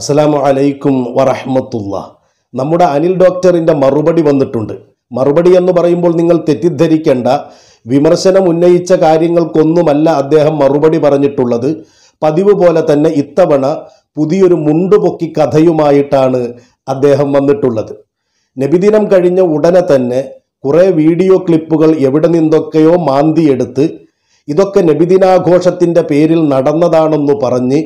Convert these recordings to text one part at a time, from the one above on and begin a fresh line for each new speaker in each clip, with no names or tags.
അസ്സലാമു അലൈക്കും വറഹമത്തുള്ള നമ്മുടെ അനിൽ ഡോക്ടറിൻ്റെ മറുപടി വന്നിട്ടുണ്ട് മറുപടി എന്ന് പറയുമ്പോൾ നിങ്ങൾ തെറ്റിദ്ധരിക്കേണ്ട വിമർശനം ഉന്നയിച്ച കാര്യങ്ങൾക്കൊന്നുമല്ല അദ്ദേഹം മറുപടി പറഞ്ഞിട്ടുള്ളത് പതിവ് പോലെ തന്നെ ഇത്തവണ പുതിയൊരു മുണ്ടുപൊക്കി കഥയുമായിട്ടാണ് അദ്ദേഹം വന്നിട്ടുള്ളത് നബിദിനം കഴിഞ്ഞ ഉടനെ തന്നെ കുറേ വീഡിയോ ക്ലിപ്പുകൾ എവിടെ നിന്നൊക്കെയോ മാന്തിയെടുത്ത് ഇതൊക്കെ നബിദിനാഘോഷത്തിൻ്റെ പേരിൽ നടന്നതാണെന്ന് പറഞ്ഞ്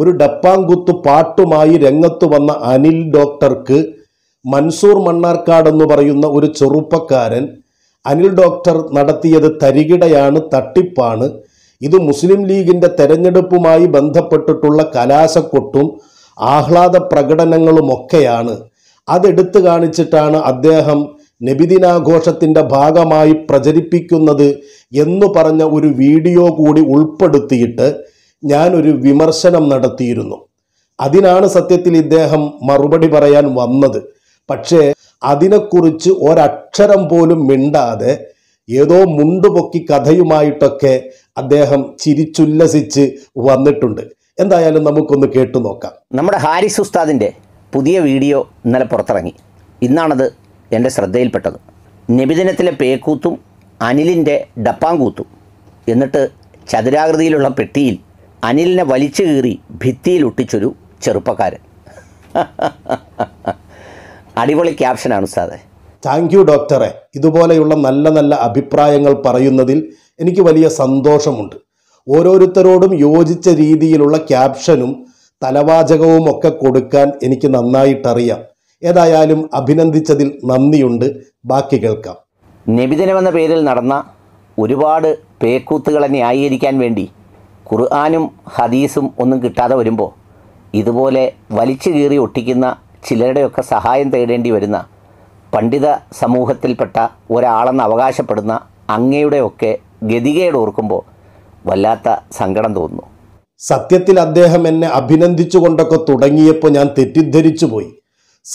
ഒരു ഡപ്പാങ്കുത്ത് പാട്ടുമായി രംഗത്ത് വന്ന അനിൽ ഡോക്ടർക്ക് മൻസൂർ മണ്ണാർക്കാട് എന്ന് പറയുന്ന ഒരു ചെറുപ്പക്കാരൻ അനിൽ ഡോക്ടർ നടത്തിയത് തരികിടയാണ് തട്ടിപ്പാണ് ഇത് മുസ്ലിം ലീഗിൻ്റെ തെരഞ്ഞെടുപ്പുമായി ബന്ധപ്പെട്ടിട്ടുള്ള കലാശക്കൊട്ടും ആഹ്ലാദ പ്രകടനങ്ങളുമൊക്കെയാണ് അതെടുത്തു കാണിച്ചിട്ടാണ് അദ്ദേഹം നബിദിനാഘോഷത്തിൻ്റെ ഭാഗമായി പ്രചരിപ്പിക്കുന്നത് എന്ന് പറഞ്ഞ ഒരു വീഡിയോ കൂടി ഉൾപ്പെടുത്തിയിട്ട് ഞാനൊരു വിമർശനം നടത്തിയിരുന്നു അതിനാണ് സത്യത്തിൽ ഇദ്ദേഹം മറുപടി പറയാൻ വന്നത് പക്ഷേ അതിനെക്കുറിച്ച് ഒരക്ഷരം പോലും മിണ്ടാതെ ഏതോ മുണ്ടുപൊക്കി കഥയുമായിട്ടൊക്കെ
അദ്ദേഹം ചിരിച്ചുല്ലസിച്ച് വന്നിട്ടുണ്ട് എന്തായാലും നമുക്കൊന്ന് കേട്ടു നോക്കാം നമ്മുടെ ഹാരിസ് ഉസ്താദിൻ്റെ പുതിയ വീഡിയോ ഇന്നലെ പുറത്തിറങ്ങി ഇന്നാണത് എൻ്റെ ശ്രദ്ധയിൽപ്പെട്ടത് നബിദിനത്തിലെ പേക്കൂത്തും അനിലിൻ്റെ ഡപ്പാങ്കൂത്തും എന്നിട്ട് ചതുരാകൃതിയിലുള്ള പെട്ടിയിൽ അനിലിനെ വലിച്ചു കീറി ഒട്ടിച്ചൊരു ചെറുപ്പക്കാരൻ അടിപൊളി ക്യാപ്ഷനാണ് സാറേ
താങ്ക് യു ഡോക്ടറെ ഇതുപോലെയുള്ള നല്ല നല്ല അഭിപ്രായങ്ങൾ പറയുന്നതിൽ എനിക്ക് വലിയ സന്തോഷമുണ്ട് ഓരോരുത്തരോടും യോജിച്ച രീതിയിലുള്ള ക്യാപ്ഷനും തലവാചകവും ഒക്കെ കൊടുക്കാൻ എനിക്ക് നന്നായിട്ടറിയാം ഏതായാലും അഭിനന്ദിച്ചതിൽ നന്ദിയുണ്ട്
ബാക്കി കേൾക്കാം നബിദിനമെന്ന പേരിൽ നടന്ന ഒരുപാട് പേക്കൂത്തുകളെ ന്യായീകരിക്കാൻ വേണ്ടി ഖുർആാനും ഹദീസും ഒന്നും കിട്ടാതെ വരുമ്പോൾ ഇതുപോലെ വലിച്ചു കീറി ഒട്ടിക്കുന്ന ചിലരുടെയൊക്കെ സഹായം തേടേണ്ടി വരുന്ന പണ്ഡിത സമൂഹത്തിൽപ്പെട്ട ഒരാളെന്ന് അവകാശപ്പെടുന്ന അങ്ങയുടെയൊക്കെ ഗതികേട് ഓർക്കുമ്പോൾ വല്ലാത്ത സങ്കടം തോന്നുന്നു സത്യത്തിൽ അദ്ദേഹം
എന്നെ അഭിനന്ദിച്ചുകൊണ്ടൊക്കെ തുടങ്ങിയപ്പോൾ ഞാൻ തെറ്റിദ്ധരിച്ചു പോയി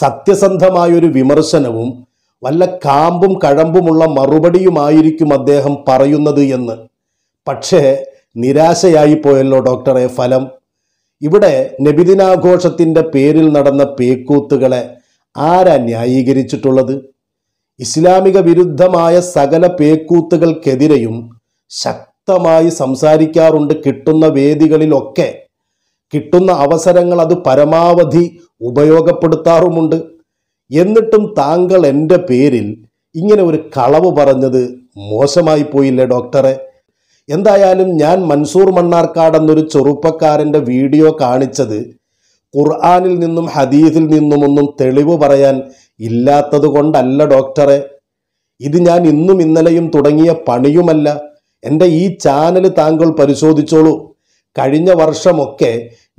സത്യസന്ധമായൊരു വിമർശനവും വല്ല കാമ്പും കഴമ്പുമുള്ള മറുപടിയുമായിരിക്കും അദ്ദേഹം പറയുന്നത് എന്ന് പക്ഷേ നിരാശയായി പോയല്ലോ ഡോക്ടറെ ഫലം ഇവിടെ നബിദിനാഘോഷത്തിൻ്റെ പേരിൽ നടന്ന പേക്കൂത്തുകളെ ആരാ ന്യായീകരിച്ചിട്ടുള്ളത് ഇസ്ലാമിക വിരുദ്ധമായ സകല പേക്കൂത്തുകൾക്കെതിരെയും ശക്തമായി സംസാരിക്കാറുണ്ട് കിട്ടുന്ന വേദികളിലൊക്കെ കിട്ടുന്ന അവസരങ്ങൾ അത് പരമാവധി ഉപയോഗപ്പെടുത്താറുമുണ്ട് എന്നിട്ടും താങ്കൾ എൻ്റെ പേരിൽ ഇങ്ങനെ ഒരു കളവ് പറഞ്ഞത് മോശമായി പോയില്ലേ ഡോക്ടറെ എന്തായാലും ഞാൻ മൻസൂർ മണ്ണാർക്കാടെന്നൊരു എന്നൊരു ചെറുപ്പക്കാരൻ്റെ വീഡിയോ കാണിച്ചത് ഖുർആാനിൽ നിന്നും ഹദീസിൽ നിന്നുമൊന്നും തെളിവ് പറയാൻ ഇല്ലാത്തത് കൊണ്ടല്ല ഡോക്ടറെ ഇത് ഞാൻ ഇന്നും ഇന്നലെയും തുടങ്ങിയ പണിയുമല്ല എൻ്റെ ഈ ചാനൽ താങ്കൾ പരിശോധിച്ചോളൂ കഴിഞ്ഞ വർഷമൊക്കെ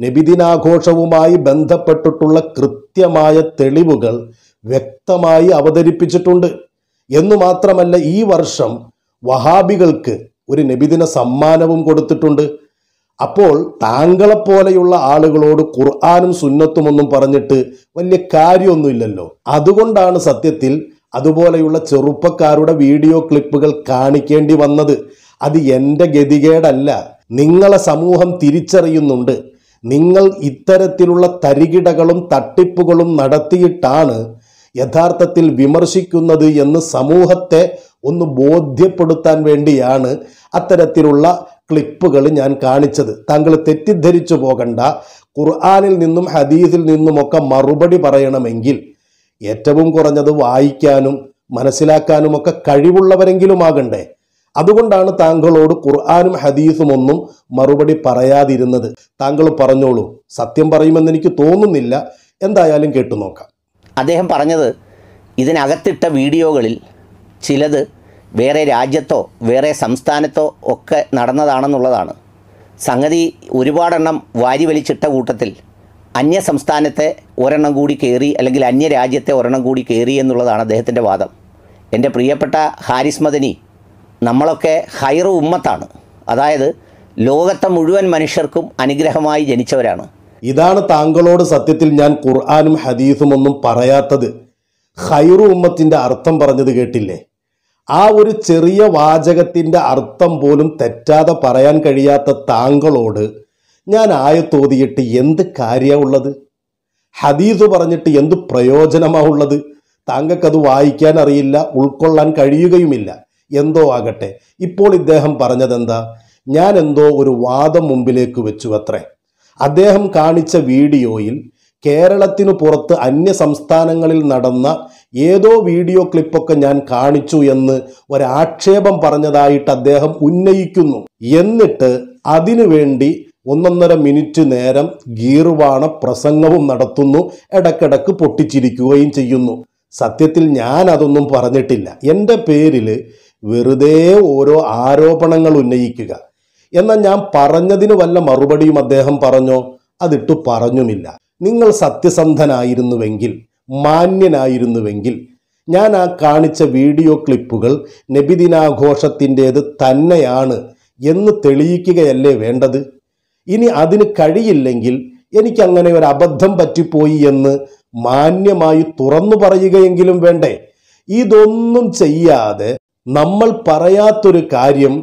നബിദിനാഘോഷവുമായി ബന്ധപ്പെട്ടിട്ടുള്ള കൃത്യമായ തെളിവുകൾ വ്യക്തമായി അവതരിപ്പിച്ചിട്ടുണ്ട് എന്നു മാത്രമല്ല ഈ വർഷം വഹാബികൾക്ക് ഒരു നബിദിന സമ്മാനവും കൊടുത്തിട്ടുണ്ട് അപ്പോൾ താങ്കളെപ്പോലെയുള്ള ആളുകളോട് ഖുർആാനും ഒന്നും പറഞ്ഞിട്ട് വലിയ കാര്യമൊന്നുമില്ലല്ലോ അതുകൊണ്ടാണ് സത്യത്തിൽ അതുപോലെയുള്ള ചെറുപ്പക്കാരുടെ വീഡിയോ ക്ലിപ്പുകൾ കാണിക്കേണ്ടി വന്നത് അത് എൻ്റെ ഗതികേടല്ല നിങ്ങളെ സമൂഹം തിരിച്ചറിയുന്നുണ്ട് നിങ്ങൾ ഇത്തരത്തിലുള്ള തരികിടകളും തട്ടിപ്പുകളും നടത്തിയിട്ടാണ് യഥാർത്ഥത്തിൽ വിമർശിക്കുന്നത് എന്ന് സമൂഹത്തെ ഒന്ന് ബോധ്യപ്പെടുത്താൻ വേണ്ടിയാണ് അത്തരത്തിലുള്ള ക്ലിപ്പുകൾ ഞാൻ കാണിച്ചത് താങ്കൾ തെറ്റിദ്ധരിച്ചു പോകണ്ട ഖുർആാനിൽ നിന്നും ഹദീസിൽ നിന്നുമൊക്കെ മറുപടി പറയണമെങ്കിൽ ഏറ്റവും കുറഞ്ഞത് വായിക്കാനും മനസ്സിലാക്കാനുമൊക്കെ കഴിവുള്ളവരെങ്കിലും ആകണ്ടേ അതുകൊണ്ടാണ് താങ്കളോട് ഖുർആാനും ഹദീസും ഒന്നും മറുപടി പറയാതിരുന്നത് താങ്കൾ പറഞ്ഞോളൂ സത്യം പറയുമെന്ന് എനിക്ക്
തോന്നുന്നില്ല എന്തായാലും കേട്ടു നോക്കാം അദ്ദേഹം പറഞ്ഞത് ഇതിനകത്തിട്ട വീഡിയോകളിൽ ചിലത് വേറെ രാജ്യത്തോ വേറെ സംസ്ഥാനത്തോ ഒക്കെ നടന്നതാണെന്നുള്ളതാണ് സംഗതി ഒരുപാടെണ്ണം വാരി വലിച്ചിട്ട കൂട്ടത്തിൽ അന്യ സംസ്ഥാനത്തെ ഒരെണ്ണം കൂടി കയറി അല്ലെങ്കിൽ അന്യ രാജ്യത്തെ ഒരെണ്ണം കൂടി കയറി എന്നുള്ളതാണ് അദ്ദേഹത്തിൻ്റെ വാദം എൻ്റെ പ്രിയപ്പെട്ട ഹാരിസ് മദനി നമ്മളൊക്കെ ഹൈറു ഉമ്മത്താണ് അതായത് ലോകത്തെ മുഴുവൻ മനുഷ്യർക്കും അനുഗ്രഹമായി ജനിച്ചവരാണ് ഇതാണ് താങ്കളോട്
സത്യത്തിൽ ഞാൻ ഖുർആാനും ഹദീസും ഒന്നും പറയാത്തത് ഹൈറു ഉമ്മത്തിൻ്റെ അർത്ഥം പറഞ്ഞത് കേട്ടില്ലേ ആ ഒരു ചെറിയ വാചകത്തിൻ്റെ അർത്ഥം പോലും തെറ്റാതെ പറയാൻ കഴിയാത്ത താങ്കളോട് ഞാൻ തോതിയിട്ട് എന്ത് കാര്യമുള്ളത് ഹദീസ് പറഞ്ഞിട്ട് എന്ത് പ്രയോജനമാവുള്ളത് താങ്കൾക്കത് വായിക്കാൻ അറിയില്ല ഉൾക്കൊള്ളാൻ കഴിയുകയുമില്ല എന്തോ ആകട്ടെ ഇപ്പോൾ ഇദ്ദേഹം പറഞ്ഞതെന്താ ഞാൻ എന്തോ ഒരു വാദം മുമ്പിലേക്ക് വെച്ചു അത്രേ അദ്ദേഹം കാണിച്ച വീഡിയോയിൽ കേരളത്തിനു പുറത്ത് അന്യ സംസ്ഥാനങ്ങളിൽ നടന്ന ഏതോ വീഡിയോ ക്ലിപ്പൊക്കെ ഞാൻ കാണിച്ചു എന്ന് ഒരാക്ഷേപം പറഞ്ഞതായിട്ട് അദ്ദേഹം ഉന്നയിക്കുന്നു എന്നിട്ട് അതിനുവേണ്ടി ഒന്നൊന്നര മിനിറ്റ് നേരം ഗീർവാണ പ്രസംഗവും നടത്തുന്നു ഇടക്കിടക്ക് പൊട്ടിച്ചിരിക്കുകയും ചെയ്യുന്നു സത്യത്തിൽ ഞാൻ അതൊന്നും പറഞ്ഞിട്ടില്ല എൻ്റെ പേരിൽ വെറുതെ ഓരോ ആരോപണങ്ങൾ ഉന്നയിക്കുക എന്നാൽ ഞാൻ പറഞ്ഞതിന് വല്ല മറുപടിയും അദ്ദേഹം പറഞ്ഞോ അതിട്ടു പറഞ്ഞുമില്ല നിങ്ങൾ സത്യസന്ധനായിരുന്നുവെങ്കിൽ മാന്യനായിരുന്നുവെങ്കിൽ ഞാൻ ആ കാണിച്ച വീഡിയോ ക്ലിപ്പുകൾ നബിദിനാഘോഷത്തിൻ്റേത് തന്നെയാണ് എന്ന് തെളിയിക്കുകയല്ലേ വേണ്ടത് ഇനി അതിന് കഴിയില്ലെങ്കിൽ എനിക്കങ്ങനെ ഒരു അബദ്ധം പറ്റിപ്പോയി എന്ന് മാന്യമായി തുറന്നു പറയുകയെങ്കിലും വേണ്ടേ ഇതൊന്നും ചെയ്യാതെ നമ്മൾ പറയാത്തൊരു കാര്യം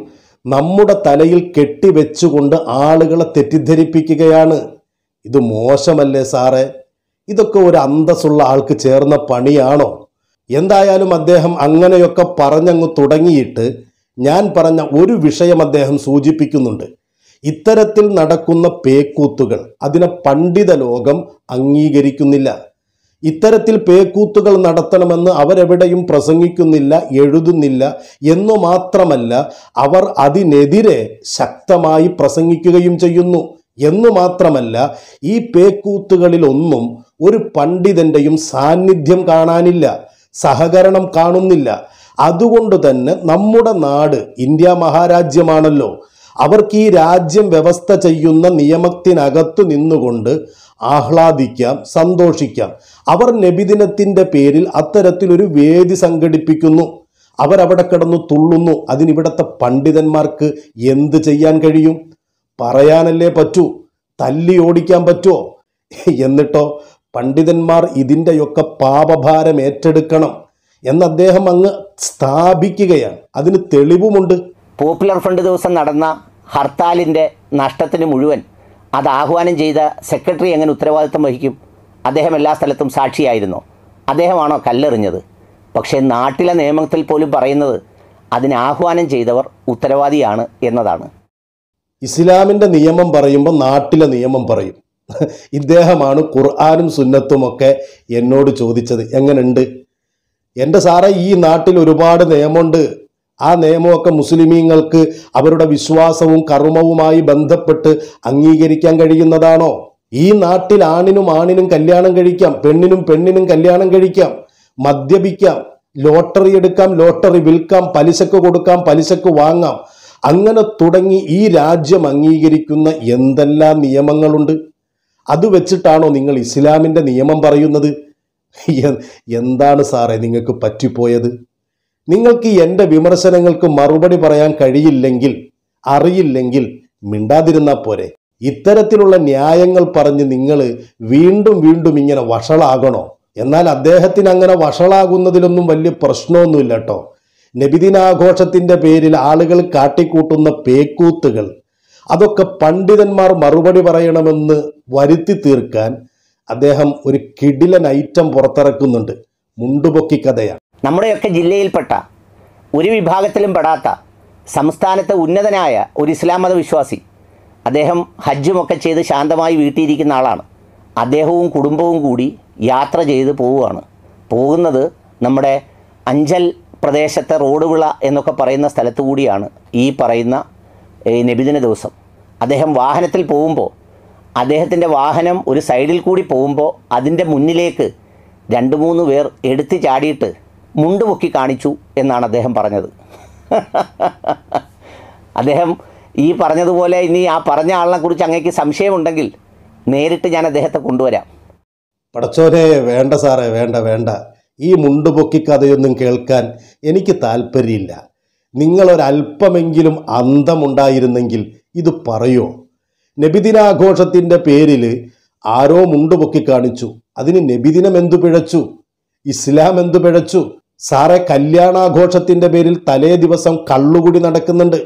നമ്മുടെ തലയിൽ കെട്ടിവെച്ചുകൊണ്ട് ആളുകളെ തെറ്റിദ്ധരിപ്പിക്കുകയാണ് ഇത് മോശമല്ലേ സാറേ ഇതൊക്കെ ഒരു അന്തസ്സുള്ള ആൾക്ക് ചേർന്ന പണിയാണോ എന്തായാലും അദ്ദേഹം അങ്ങനെയൊക്കെ പറഞ്ഞങ്ങ് തുടങ്ങിയിട്ട് ഞാൻ പറഞ്ഞ ഒരു വിഷയം അദ്ദേഹം സൂചിപ്പിക്കുന്നുണ്ട് ഇത്തരത്തിൽ നടക്കുന്ന പേക്കൂത്തുകൾ അതിനെ പണ്ഡിത ലോകം അംഗീകരിക്കുന്നില്ല ഇത്തരത്തിൽ പേക്കൂത്തുകൾ നടത്തണമെന്ന് അവരെവിടെയും പ്രസംഗിക്കുന്നില്ല എഴുതുന്നില്ല എന്നു മാത്രമല്ല അവർ അതിനെതിരെ ശക്തമായി പ്രസംഗിക്കുകയും ചെയ്യുന്നു എന്നു മാത്രമല്ല ഈ പേക്കൂത്തുകളിലൊന്നും ഒരു പണ്ഡിതൻ്റെയും സാന്നിധ്യം കാണാനില്ല സഹകരണം കാണുന്നില്ല അതുകൊണ്ട് തന്നെ നമ്മുടെ നാട് ഇന്ത്യ മഹാരാജ്യമാണല്ലോ അവർക്ക് ഈ രാജ്യം വ്യവസ്ഥ ചെയ്യുന്ന നിയമത്തിനകത്തു നിന്നുകൊണ്ട് ആഹ്ലാദിക്കാം സന്തോഷിക്കാം അവർ നബിദിനത്തിൻ്റെ പേരിൽ അത്തരത്തിലൊരു വേദി സംഘടിപ്പിക്കുന്നു അവരവിടെ കിടന്നു തുള്ളുന്നു അതിനിവിടത്തെ പണ്ഡിതന്മാർക്ക് എന്ത് ചെയ്യാൻ കഴിയും പറയാനല്ലേ പറ്റൂ തല്ലി ഓടിക്കാൻ പറ്റുമോ എന്നിട്ടോ പണ്ഡിതന്മാർ ഇതിൻ്റെയൊക്കെ പാപഭാരം ഏറ്റെടുക്കണം എന്ന് അദ്ദേഹം
അങ്ങ് സ്ഥാപിക്കുകയാണ് അതിന് തെളിവുമുണ്ട് പോപ്പുലർ ഫ്രണ്ട് ദിവസം നടന്ന ഹർത്താലിൻ്റെ നഷ്ടത്തിന് മുഴുവൻ അത് ആഹ്വാനം ചെയ്ത സെക്രട്ടറി എങ്ങനെ ഉത്തരവാദിത്തം വഹിക്കും അദ്ദേഹം എല്ലാ സ്ഥലത്തും സാക്ഷിയായിരുന്നോ അദ്ദേഹമാണോ കല്ലെറിഞ്ഞത് പക്ഷേ നാട്ടിലെ നിയമത്തിൽ പോലും പറയുന്നത് അതിന് ആഹ്വാനം ചെയ്തവർ ഉത്തരവാദിയാണ് എന്നതാണ്
ഇസ്ലാമിൻ്റെ നിയമം പറയുമ്പോൾ നാട്ടിലെ
നിയമം പറയും ഇദ്ദേഹമാണ്
ഖുർആാനും ഒക്കെ എന്നോട് ചോദിച്ചത് എങ്ങനെയുണ്ട് എൻ്റെ സാറേ ഈ നാട്ടിൽ ഒരുപാട് നിയമമുണ്ട് ആ നിയമമൊക്കെ മുസ്ലിമീങ്ങൾക്ക് അവരുടെ വിശ്വാസവും കർമ്മവുമായി ബന്ധപ്പെട്ട് അംഗീകരിക്കാൻ കഴിയുന്നതാണോ ഈ നാട്ടിൽ ആണിനും ആണിനും കല്യാണം കഴിക്കാം പെണ്ണിനും പെണ്ണിനും കല്യാണം കഴിക്കാം മദ്യപിക്കാം ലോട്ടറി എടുക്കാം ലോട്ടറി വിൽക്കാം പലിശക്ക് കൊടുക്കാം പലിശക്ക് വാങ്ങാം അങ്ങനെ തുടങ്ങി ഈ രാജ്യം അംഗീകരിക്കുന്ന എന്തെല്ലാം നിയമങ്ങളുണ്ട് അത് വെച്ചിട്ടാണോ നിങ്ങൾ ഇസ്ലാമിൻ്റെ നിയമം പറയുന്നത് എന്താണ് സാറേ നിങ്ങൾക്ക് പറ്റിപ്പോയത് നിങ്ങൾക്ക് എൻ്റെ വിമർശനങ്ങൾക്ക് മറുപടി പറയാൻ കഴിയില്ലെങ്കിൽ അറിയില്ലെങ്കിൽ മിണ്ടാതിരുന്നാൽ പോരെ ഇത്തരത്തിലുള്ള ന്യായങ്ങൾ പറഞ്ഞ് നിങ്ങൾ വീണ്ടും വീണ്ടും ഇങ്ങനെ വഷളാകണോ എന്നാൽ അദ്ദേഹത്തിന് അങ്ങനെ വഷളാകുന്നതിലൊന്നും വലിയ പ്രശ്നമൊന്നുമില്ല കേട്ടോ നബിദിനാഘോഷത്തിൻ്റെ പേരിൽ ആളുകൾ കാട്ടിക്കൂട്ടുന്ന പേക്കൂത്തുകൾ അതൊക്കെ പണ്ഡിതന്മാർ മറുപടി പറയണമെന്ന് വരുത്തി തീർക്കാൻ
അദ്ദേഹം ഒരു കിടിലൻ ഐറ്റം പുറത്തിറക്കുന്നുണ്ട് മുണ്ടുപൊക്കി കഥയാണ് നമ്മുടെയൊക്കെ ജില്ലയിൽപ്പെട്ട ഒരു വിഭാഗത്തിലും പെടാത്ത സംസ്ഥാനത്തെ ഉന്നതനായ ഒരു ഇസ്ലാം മതവിശ്വാസി അദ്ദേഹം ഹജ്ജുമൊക്കെ ചെയ്ത് ശാന്തമായി വീട്ടിയിരിക്കുന്ന ആളാണ് അദ്ദേഹവും കുടുംബവും കൂടി യാത്ര ചെയ്ത് പോവുകയാണ് പോകുന്നത് നമ്മുടെ അഞ്ചൽ പ്രദേശത്തെ റോഡുവിള എന്നൊക്കെ പറയുന്ന സ്ഥലത്തു കൂടിയാണ് ഈ പറയുന്ന നബിദിന ദിവസം അദ്ദേഹം വാഹനത്തിൽ പോകുമ്പോൾ അദ്ദേഹത്തിൻ്റെ വാഹനം ഒരു സൈഡിൽ കൂടി പോകുമ്പോൾ അതിൻ്റെ മുന്നിലേക്ക് രണ്ട് മൂന്ന് പേർ എടുത്തു ചാടിയിട്ട് മുണ്ടുപൊക്കി കാണിച്ചു എന്നാണ് അദ്ദേഹം പറഞ്ഞത് അദ്ദേഹം ഈ പറഞ്ഞതുപോലെ ഇനി ആ പറഞ്ഞ ആളിനെ കുറിച്ച് അങ്ങേക്ക് സംശയമുണ്ടെങ്കിൽ നേരിട്ട് ഞാൻ അദ്ദേഹത്തെ കൊണ്ടുവരാം
പടച്ചോനെ വേണ്ട സാറേ വേണ്ട വേണ്ട ഈ മുണ്ടുപൊക്കി കഥയൊന്നും കേൾക്കാൻ എനിക്ക് താല്പര്യമില്ല നിങ്ങളൊരല്പമെങ്കിലും അന്തമുണ്ടായിരുന്നെങ്കിൽ ഇത് പറയോ നബിദിനാഘോഷത്തിൻ്റെ പേരിൽ ആരോ മുണ്ടുപൊക്കി കാണിച്ചു അതിന് നബിദിനം എന്തു പിഴച്ചു ഇസ്ലാം എന്തു പിഴച്ചു സാറേ കല്യാണാഘോഷത്തിൻ്റെ പേരിൽ തലേ ദിവസം കള്ളുകൂടി നടക്കുന്നുണ്ട്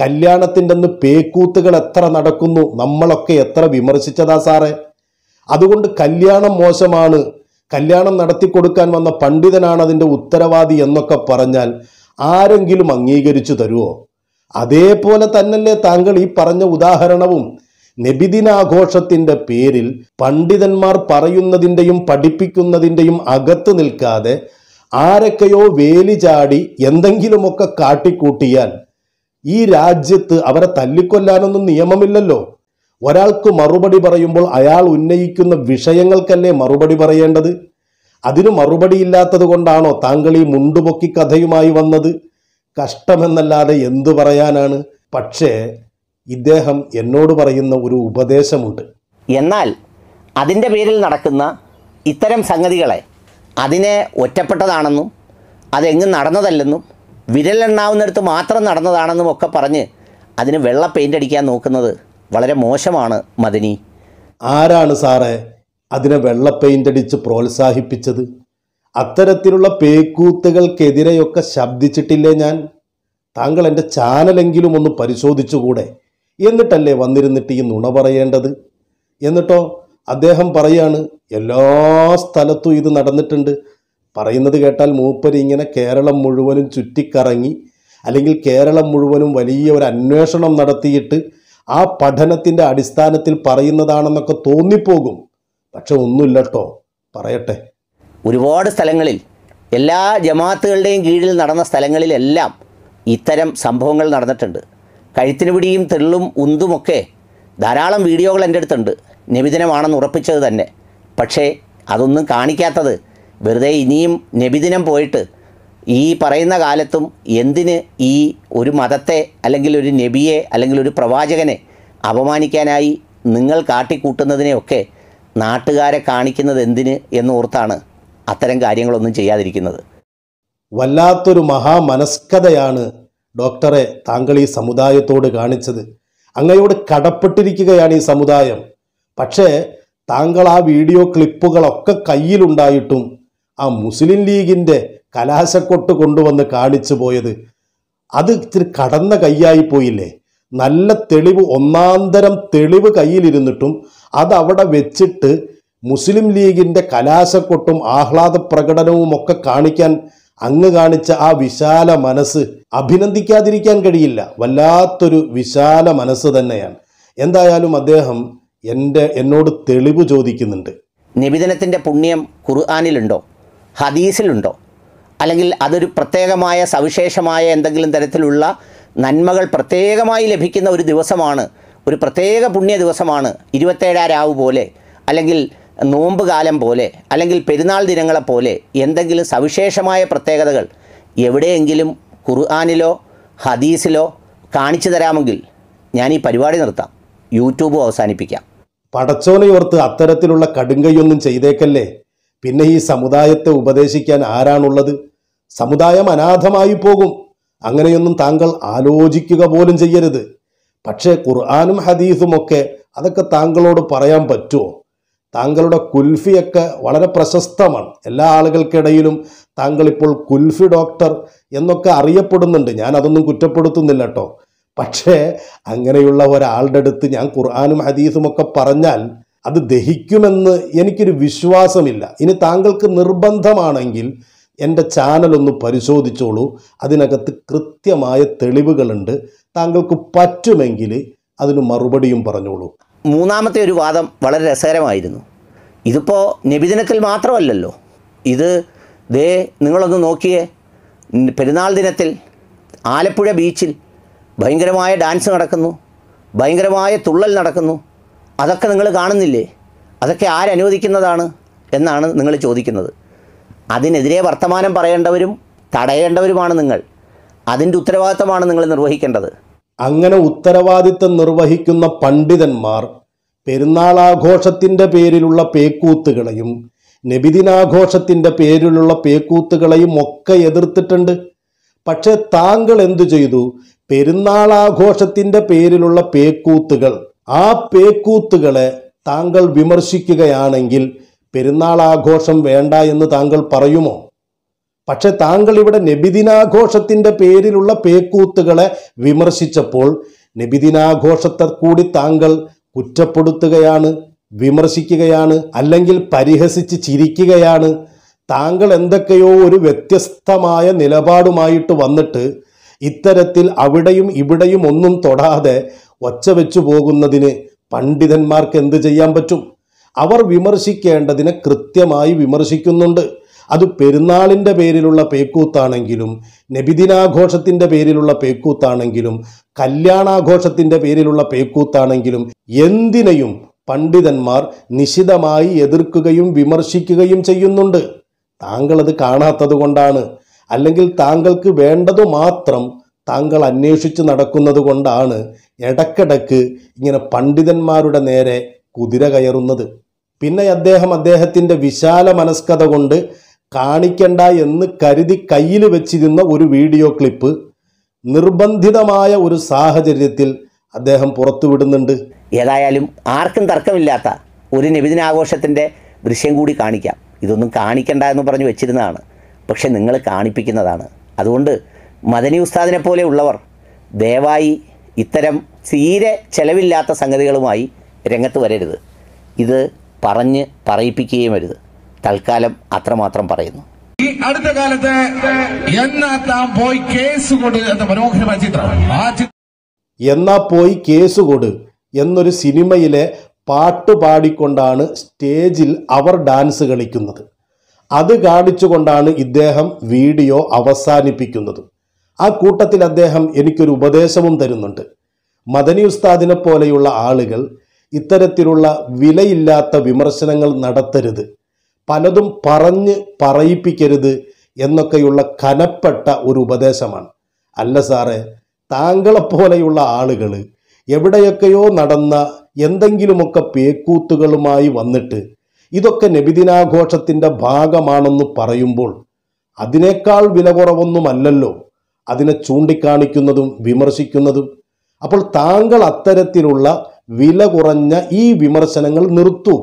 കല്യാണത്തിൻ്റെ അന്ന് പേക്കൂത്തുകൾ എത്ര നടക്കുന്നു നമ്മളൊക്കെ എത്ര വിമർശിച്ചതാ സാറേ അതുകൊണ്ട് കല്യാണം മോശമാണ് കല്യാണം നടത്തിക്കൊടുക്കാൻ വന്ന പണ്ഡിതനാണ് അതിൻ്റെ ഉത്തരവാദി എന്നൊക്കെ പറഞ്ഞാൽ ആരെങ്കിലും അംഗീകരിച്ചു തരുമോ അതേപോലെ തന്നല്ലേ താങ്കൾ ഈ പറഞ്ഞ ഉദാഹരണവും നബിദിനാഘോഷത്തിൻ്റെ പേരിൽ പണ്ഡിതന്മാർ പറയുന്നതിൻ്റെയും പഠിപ്പിക്കുന്നതിൻ്റെയും അകത്ത് നിൽക്കാതെ ആരൊക്കെയോ വേലി ചാടി എന്തെങ്കിലുമൊക്കെ കാട്ടിക്കൂട്ടിയാൽ ഈ രാജ്യത്ത് അവരെ തല്ലിക്കൊല്ലാനൊന്നും നിയമമില്ലല്ലോ ഒരാൾക്ക് മറുപടി പറയുമ്പോൾ അയാൾ ഉന്നയിക്കുന്ന വിഷയങ്ങൾക്കല്ലേ മറുപടി പറയേണ്ടത് അതിന് ഇല്ലാത്തത് കൊണ്ടാണോ താങ്കൾ ഈ മുണ്ടുപൊക്കി കഥയുമായി വന്നത് കഷ്ടമെന്നല്ലാതെ എന്തു പറയാനാണ് പക്ഷേ
ഇദ്ദേഹം എന്നോട് പറയുന്ന ഒരു ഉപദേശമുണ്ട് എന്നാൽ അതിൻ്റെ പേരിൽ നടക്കുന്ന ഇത്തരം സംഗതികളെ അതിനെ ഒറ്റപ്പെട്ടതാണെന്നും അതെങ്ങും നടന്നതല്ലെന്നും വിരലെണ്ണാവുന്നിടത്ത് മാത്രം നടന്നതാണെന്നും ഒക്കെ പറഞ്ഞ് അതിന് വെള്ള പെയിൻ്റ് അടിക്കാൻ നോക്കുന്നത് വളരെ മോശമാണ് മദനി ആരാണ് സാറേ
അതിനെ വെള്ള അടിച്ച് പ്രോത്സാഹിപ്പിച്ചത് അത്തരത്തിലുള്ള പേക്കൂത്തുകൾക്കെതിരെയൊക്കെ ശബ്ദിച്ചിട്ടില്ലേ ഞാൻ താങ്കൾ എൻ്റെ ചാനലെങ്കിലും ഒന്ന് പരിശോധിച്ചുകൂടെ എന്നിട്ടല്ലേ വന്നിരുന്നിട്ട് ഈ നുണ പറയേണ്ടത് എന്നിട്ടോ അദ്ദേഹം പറയാണ് എല്ലാ സ്ഥലത്തും ഇത് നടന്നിട്ടുണ്ട് പറയുന്നത് കേട്ടാൽ മൂപ്പര് ഇങ്ങനെ കേരളം മുഴുവനും ചുറ്റിക്കറങ്ങി അല്ലെങ്കിൽ കേരളം മുഴുവനും വലിയ ഒരു അന്വേഷണം നടത്തിയിട്ട് ആ പഠനത്തിൻ്റെ അടിസ്ഥാനത്തിൽ പറയുന്നതാണെന്നൊക്കെ തോന്നിപ്പോകും
പക്ഷെ ഒന്നുമില്ല കേട്ടോ പറയട്ടെ ഒരുപാട് സ്ഥലങ്ങളിൽ എല്ലാ ജമാത്തുകളുടെയും കീഴിൽ നടന്ന സ്ഥലങ്ങളിലെല്ലാം ഇത്തരം സംഭവങ്ങൾ നടന്നിട്ടുണ്ട് കഴുത്തിന് പിടിയും തെള്ളും ഉന്തുമൊക്കെ ധാരാളം വീഡിയോകൾ എൻ്റെ അടുത്തുണ്ട് നബിദിനമാണെന്ന് ഉറപ്പിച്ചത് തന്നെ പക്ഷേ അതൊന്നും കാണിക്കാത്തത് വെറുതെ ഇനിയും നബിദിനം പോയിട്ട് ഈ പറയുന്ന കാലത്തും എന്തിന് ഈ ഒരു മതത്തെ അല്ലെങ്കിൽ ഒരു നബിയെ അല്ലെങ്കിൽ ഒരു പ്രവാചകനെ അപമാനിക്കാനായി നിങ്ങൾ കാട്ടിക്കൂട്ടുന്നതിനെയൊക്കെ നാട്ടുകാരെ കാണിക്കുന്നത് എന്തിന് എന്നോർത്താണ് അത്തരം കാര്യങ്ങളൊന്നും ചെയ്യാതിരിക്കുന്നത് വല്ലാത്തൊരു മഹാമനസ്കതയാണ് ഡോക്ടറെ താങ്കൾ ഈ സമുദായത്തോട് കാണിച്ചത്
അങ്ങയോട് കടപ്പെട്ടിരിക്കുകയാണ് ഈ സമുദായം പക്ഷേ താങ്കൾ ആ വീഡിയോ ക്ലിപ്പുകളൊക്കെ കയ്യിലുണ്ടായിട്ടും ആ മുസ്ലിം ലീഗിൻ്റെ കലാശക്കൊട്ട് കൊണ്ടുവന്ന് കാണിച്ചു പോയത് അത് ഇത്തിരി കടന്ന കൈയായി പോയില്ലേ നല്ല തെളിവ് ഒന്നാന്തരം തെളിവ് കയ്യിലിരുന്നിട്ടും അതവിടെ വെച്ചിട്ട് മുസ്ലിം ലീഗിൻ്റെ കലാശക്കൊട്ടും ആഹ്ലാദ പ്രകടനവും ഒക്കെ കാണിക്കാൻ അങ്ങ് കാണിച്ച ആ വിശാല മനസ്സ് അഭിനന്ദിക്കാതിരിക്കാൻ കഴിയില്ല വല്ലാത്തൊരു വിശാല മനസ്സ് തന്നെയാണ് എന്തായാലും അദ്ദേഹം എൻ്റെ എന്നോട് തെളിവ് ചോദിക്കുന്നുണ്ട്
നിബിധനത്തിൻ്റെ പുണ്യം ഖുർആാനിലുണ്ടോ ഹദീസിലുണ്ടോ അല്ലെങ്കിൽ അതൊരു പ്രത്യേകമായ സവിശേഷമായ എന്തെങ്കിലും തരത്തിലുള്ള നന്മകൾ പ്രത്യേകമായി ലഭിക്കുന്ന ഒരു ദിവസമാണ് ഒരു പ്രത്യേക പുണ്യ ദിവസമാണ് ഇരുപത്തേഴാം രാവ് പോലെ അല്ലെങ്കിൽ നോമ്പ് കാലം പോലെ അല്ലെങ്കിൽ പെരുന്നാൾ ദിനങ്ങളെപ്പോലെ എന്തെങ്കിലും സവിശേഷമായ പ്രത്യേകതകൾ എവിടെയെങ്കിലും ഖുർആാനിലോ ഹദീസിലോ കാണിച്ചു തരാമെങ്കിൽ ഞാൻ ഈ പരിപാടി നിർത്താം യൂട്യൂബും അവസാനിപ്പിക്കാം പടച്ചോലയോർത്ത് അത്തരത്തിലുള്ള
കടുങ്കയൊന്നും ചെയ്തേക്കല്ലേ പിന്നെ ഈ സമുദായത്തെ ഉപദേശിക്കാൻ ആരാണുള്ളത് സമുദായം അനാഥമായി പോകും അങ്ങനെയൊന്നും താങ്കൾ ആലോചിക്കുക പോലും ചെയ്യരുത് പക്ഷേ ഖുർആാനും ഒക്കെ അതൊക്കെ താങ്കളോട് പറയാൻ പറ്റുമോ താങ്കളുടെ കുൽഫിയൊക്കെ വളരെ പ്രശസ്തമാണ് എല്ലാ ആളുകൾക്കിടയിലും താങ്കളിപ്പോൾ കുൽഫി ഡോക്ടർ എന്നൊക്കെ അറിയപ്പെടുന്നുണ്ട് ഞാൻ അതൊന്നും കുറ്റപ്പെടുത്തുന്നില്ല കേട്ടോ പക്ഷേ അങ്ങനെയുള്ള ഒരാളുടെ അടുത്ത് ഞാൻ ഖുർആാനും ഹദീസും ഒക്കെ പറഞ്ഞാൽ അത് ദഹിക്കുമെന്ന് എനിക്കൊരു വിശ്വാസമില്ല ഇനി താങ്കൾക്ക് നിർബന്ധമാണെങ്കിൽ എൻ്റെ ചാനലൊന്ന് പരിശോധിച്ചോളൂ അതിനകത്ത് കൃത്യമായ തെളിവുകളുണ്ട് താങ്കൾക്ക് പറ്റുമെങ്കിൽ
അതിന് മറുപടിയും പറഞ്ഞോളൂ മൂന്നാമത്തെ ഒരു വാദം വളരെ രസകരമായിരുന്നു ഇതിപ്പോൾ നബിദിനത്തിൽ മാത്രമല്ലല്ലോ ഇത് ദേ നിങ്ങളൊന്ന് നോക്കിയേ പെരുന്നാൾ ദിനത്തിൽ ആലപ്പുഴ ബീച്ചിൽ ഭയങ്കരമായ ഡാൻസ് നടക്കുന്നു ഭയങ്കരമായ തുള്ളൽ നടക്കുന്നു അതൊക്കെ നിങ്ങൾ കാണുന്നില്ലേ അതൊക്കെ ആരനുവദിക്കുന്നതാണ് എന്നാണ് നിങ്ങൾ ചോദിക്കുന്നത് അതിനെതിരെ വർത്തമാനം പറയേണ്ടവരും തടയേണ്ടവരുമാണ് നിങ്ങൾ അതിൻ്റെ ഉത്തരവാദിത്തമാണ് നിങ്ങൾ നിർവഹിക്കേണ്ടത് അങ്ങനെ ഉത്തരവാദിത്തം
നിർവഹിക്കുന്ന പണ്ഡിതന്മാർ പെരുന്നാൾ ആഘോഷത്തിൻ്റെ പേരിലുള്ള പേക്കൂത്തുകളെയും നബിദിനാഘോഷത്തിൻ്റെ പേരിലുള്ള പേക്കൂത്തുകളെയും ഒക്കെ എതിർത്തിട്ടുണ്ട് പക്ഷേ താങ്കൾ എന്തു ചെയ്തു പെരുന്നാൾ ആഘോഷത്തിൻ്റെ പേരിലുള്ള പേക്കൂത്തുകൾ ആ പേക്കൂത്തുകളെ താങ്കൾ വിമർശിക്കുകയാണെങ്കിൽ പെരുന്നാൾ ആഘോഷം വേണ്ട എന്ന് താങ്കൾ പറയുമോ പക്ഷെ താങ്കൾ ഇവിടെ നബിദിനാഘോഷത്തിൻ്റെ പേരിലുള്ള പേക്കൂത്തുകളെ വിമർശിച്ചപ്പോൾ നബിദിനാഘോഷത്തെ കൂടി താങ്കൾ കുറ്റപ്പെടുത്തുകയാണ് വിമർശിക്കുകയാണ് അല്ലെങ്കിൽ പരിഹസിച്ച് ചിരിക്കുകയാണ് താങ്കൾ എന്തൊക്കെയോ ഒരു വ്യത്യസ്തമായ നിലപാടുമായിട്ട് വന്നിട്ട് ഇത്തരത്തിൽ അവിടെയും ഇവിടെയും ഒന്നും തൊടാതെ ഒച്ച വെച്ചു പോകുന്നതിന് പണ്ഡിതന്മാർക്ക് എന്ത് ചെയ്യാൻ പറ്റും അവർ വിമർശിക്കേണ്ടതിനെ കൃത്യമായി വിമർശിക്കുന്നുണ്ട് അത് പെരുന്നാളിൻ്റെ പേരിലുള്ള പേക്കൂത്താണെങ്കിലും നബിദിനാഘോഷത്തിൻ്റെ പേരിലുള്ള പേക്കൂത്താണെങ്കിലും കല്യാണാഘോഷത്തിൻ്റെ പേരിലുള്ള പേക്കൂത്താണെങ്കിലും എന്തിനേയും പണ്ഡിതന്മാർ നിശിതമായി എതിർക്കുകയും വിമർശിക്കുകയും ചെയ്യുന്നുണ്ട് അത് കാണാത്തത് കൊണ്ടാണ് അല്ലെങ്കിൽ താങ്കൾക്ക് വേണ്ടതു മാത്രം താങ്കൾ അന്വേഷിച്ച് നടക്കുന്നത് കൊണ്ടാണ് ഇടക്കിടക്ക് ഇങ്ങനെ പണ്ഡിതന്മാരുടെ നേരെ കുതിര കയറുന്നത് പിന്നെ അദ്ദേഹം അദ്ദേഹത്തിൻ്റെ വിശാല മനസ്കത കൊണ്ട് കാണിക്കണ്ട എന്ന് കരുതി കയ്യിൽ വെച്ചിരുന്ന ഒരു വീഡിയോ ക്ലിപ്പ് നിർബന്ധിതമായ ഒരു സാഹചര്യത്തിൽ
അദ്ദേഹം പുറത്തുവിടുന്നുണ്ട് ഏതായാലും ആർക്കും തർക്കമില്ലാത്ത ഒരു നിബിദിനാഘോഷത്തിൻ്റെ ദൃശ്യം കൂടി കാണിക്കാം ഇതൊന്നും കാണിക്കണ്ട എന്ന് പറഞ്ഞ് വെച്ചിരുന്നതാണ് പക്ഷെ നിങ്ങൾ കാണിപ്പിക്കുന്നതാണ് അതുകൊണ്ട് മദനി ഉസ്താദിനെ പോലെയുള്ളവർ ദയവായി ഇത്തരം തീരെ ചെലവില്ലാത്ത സംഗതികളുമായി രംഗത്ത് വരരുത് ഇത് പറഞ്ഞ് പറയിപ്പിക്കുകയും വരുത് തൽക്കാലം അത്രമാത്രം പറയുന്നു
ഈ അടുത്ത കാലത്ത് എന്നാ താൻ പോയി കേസ് കൊടു എന്ന മനോഹരമായ ചിത്രം
എന്നാ പോയി
കേസ് കൊട് എന്നൊരു സിനിമയിലെ പാട്ട് പാടിക്കൊണ്ടാണ് സ്റ്റേജിൽ അവർ ഡാൻസ് കളിക്കുന്നത് അത് കാണിച്ചുകൊണ്ടാണ് ഇദ്ദേഹം വീഡിയോ അവസാനിപ്പിക്കുന്നത് ആ കൂട്ടത്തിൽ അദ്ദേഹം എനിക്കൊരു ഉപദേശവും തരുന്നുണ്ട് മദനി ഉസ്താദിനെ പോലെയുള്ള ആളുകൾ ഇത്തരത്തിലുള്ള വിലയില്ലാത്ത വിമർശനങ്ങൾ നടത്തരുത് പലതും പറഞ്ഞ് പറയിപ്പിക്കരുത് എന്നൊക്കെയുള്ള കനപ്പെട്ട ഒരു ഉപദേശമാണ് അല്ല സാറേ താങ്കളെപ്പോലെയുള്ള ആളുകൾ എവിടെയൊക്കെയോ നടന്ന എന്തെങ്കിലുമൊക്കെ പേക്കൂത്തുകളുമായി വന്നിട്ട് ഇതൊക്കെ നബിദിനാഘോഷത്തിൻ്റെ ഭാഗമാണെന്ന് പറയുമ്പോൾ അതിനേക്കാൾ വില കുറവൊന്നുമല്ലല്ലോ അതിനെ ചൂണ്ടിക്കാണിക്കുന്നതും വിമർശിക്കുന്നതും അപ്പോൾ താങ്കൾ അത്തരത്തിലുള്ള വില കുറഞ്ഞ ഈ വിമർശനങ്ങൾ നിർത്തൂ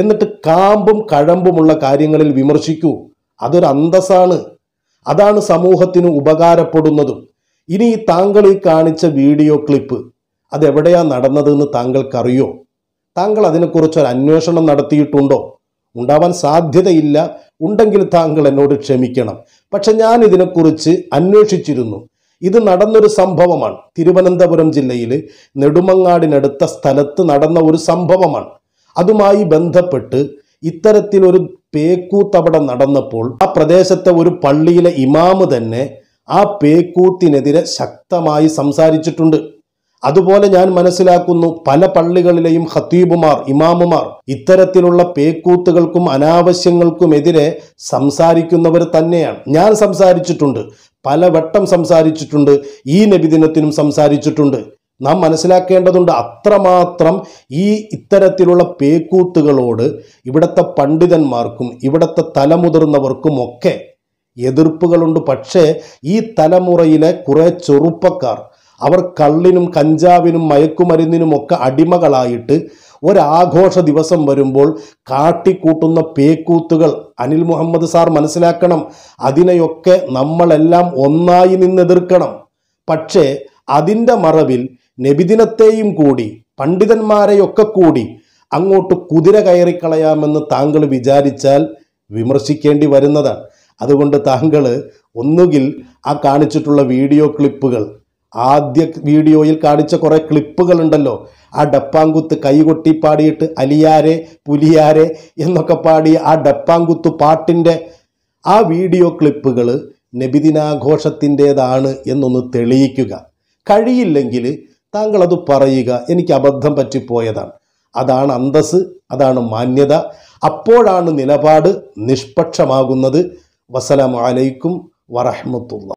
എന്നിട്ട് കാമ്പും കഴമ്പുമുള്ള കാര്യങ്ങളിൽ വിമർശിക്കൂ അതൊരു അന്തസ്സാണ് അതാണ് സമൂഹത്തിന് ഉപകാരപ്പെടുന്നതും ഇനി താങ്കൾ ഈ കാണിച്ച വീഡിയോ ക്ലിപ്പ് അതെവിടെയാ നടന്നതെന്ന് താങ്കൾക്കറിയോ താങ്കൾ അതിനെക്കുറിച്ച് ഒരു അന്വേഷണം നടത്തിയിട്ടുണ്ടോ ഉണ്ടാവാൻ സാധ്യതയില്ല ഉണ്ടെങ്കിൽ താങ്കൾ എന്നോട് ക്ഷമിക്കണം പക്ഷെ ഞാൻ ഇതിനെക്കുറിച്ച് അന്വേഷിച്ചിരുന്നു ഇത് നടന്നൊരു സംഭവമാണ് തിരുവനന്തപുരം ജില്ലയിൽ നെടുമങ്ങാടിനടുത്ത സ്ഥലത്ത് നടന്ന ഒരു സംഭവമാണ് അതുമായി ബന്ധപ്പെട്ട് ഇത്തരത്തിലൊരു പേക്കൂത്തവിടെ നടന്നപ്പോൾ ആ പ്രദേശത്തെ ഒരു പള്ളിയിലെ ഇമാമ് തന്നെ ആ പേക്കൂത്തിനെതിരെ ശക്തമായി സംസാരിച്ചിട്ടുണ്ട് അതുപോലെ ഞാൻ മനസ്സിലാക്കുന്നു പല പള്ളികളിലെയും ഹത്തീബുമാർ ഇമാമുമാർ ഇത്തരത്തിലുള്ള പേക്കൂത്തുകൾക്കും അനാവശ്യങ്ങൾക്കുമെതിരെ സംസാരിക്കുന്നവർ തന്നെയാണ് ഞാൻ സംസാരിച്ചിട്ടുണ്ട് പലവട്ടം സംസാരിച്ചിട്ടുണ്ട് ഈ നബി ദിനത്തിനും സംസാരിച്ചിട്ടുണ്ട് നാം മനസ്സിലാക്കേണ്ടതുണ്ട് അത്രമാത്രം ഈ ഇത്തരത്തിലുള്ള പേക്കൂത്തുകളോട് ഇവിടുത്തെ പണ്ഡിതന്മാർക്കും ഇവിടുത്തെ തലമുതിർന്നവർക്കും ഒക്കെ എതിർപ്പുകളുണ്ട് പക്ഷേ ഈ തലമുറയിലെ കുറേ ചെറുപ്പക്കാർ അവർ കള്ളിനും കഞ്ചാവിനും മയക്കുമരുന്നിനുമൊക്കെ അടിമകളായിട്ട് ഒരാഘോഷ ദിവസം വരുമ്പോൾ കാട്ടിക്കൂട്ടുന്ന പേക്കൂത്തുകൾ അനിൽ മുഹമ്മദ് സാർ മനസ്സിലാക്കണം അതിനെയൊക്കെ നമ്മളെല്ലാം ഒന്നായി നിന്നെതിർക്കണം പക്ഷേ അതിൻ്റെ മറവിൽ നബിദിനത്തെയും കൂടി പണ്ഡിതന്മാരെയൊക്കെ കൂടി അങ്ങോട്ട് കുതിര കയറിക്കളയാമെന്ന് താങ്കൾ വിചാരിച്ചാൽ വിമർശിക്കേണ്ടി വരുന്നതാണ് അതുകൊണ്ട് താങ്കൾ ഒന്നുകിൽ ആ കാണിച്ചിട്ടുള്ള വീഡിയോ ക്ലിപ്പുകൾ ആദ്യ വീഡിയോയിൽ കാണിച്ച കുറേ ക്ലിപ്പുകളുണ്ടല്ലോ ആ ഡപ്പാങ്കുത്ത് കൈകൊട്ടി പാടിയിട്ട് അലിയാരെ പുലിയാരെ എന്നൊക്കെ പാടി ആ ഡപ്പാങ്കുത്ത് പാട്ടിൻ്റെ ആ വീഡിയോ ക്ലിപ്പുകൾ നബിദിനാഘോഷത്തിൻ്റേതാണ് എന്നൊന്ന് തെളിയിക്കുക കഴിയില്ലെങ്കിൽ താങ്കൾ അത് പറയുക എനിക്ക് അബദ്ധം പറ്റിപ്പോയതാണ് അതാണ് അന്തസ് അതാണ് മാന്യത അപ്പോഴാണ് നിലപാട് നിഷ്പക്ഷമാകുന്നത് വസ്സലാമലൈക്കും വറഹമത്തുള്ള